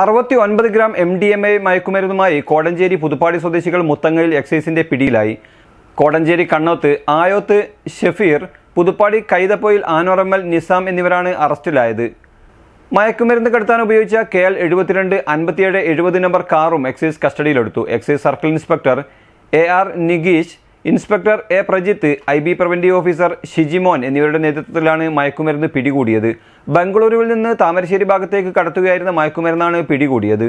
അറുപത്തി ഒൻപത് gram M D M A മയക്കുമരുന്നുമായി കോടഞ്ചേരി പുതുപ്പാടി സ്വദേശികൾ മുത്തങ്ങയിൽ എക്സൈസിന്റെ പിടിയിലായി കോടഞ്ചേരി കണ്ണോത്ത് ആയോത്ത് ഷെഫീർ പുതുപ്പാടി കൈതപ്പൊയിൽ ആനോറമ്മൽ നിസാം എന്നിവരാണ് അറസ്റ്റിലായത് മയക്കുമരുന്ന് കടത്താൻ ഉപയോഗിച്ച കെ എൽ എഴുപത്തിരണ്ട് അൻപത്തിയേഴ് എഴുപത് നമ്പർ കാറും എക്സൈസ് കസ്റ്റഡിയിലെടുത്തു excise circle inspector A R Nigeesh inspector A Prajith I B preventive officer Shijimon എന്നിവരുടെ നേതൃത്വത്തിലാണ് മയക്കുമരുന്ന് പിടികൂടിയത് ബംഗളൂരുവിൽ നിന്ന് താമരശ്ശേരി ഭാഗത്തേക്ക് കടത്തുകയായിരുന്ന മയക്കുമരുന്നാണ് പിടികൂടിയത്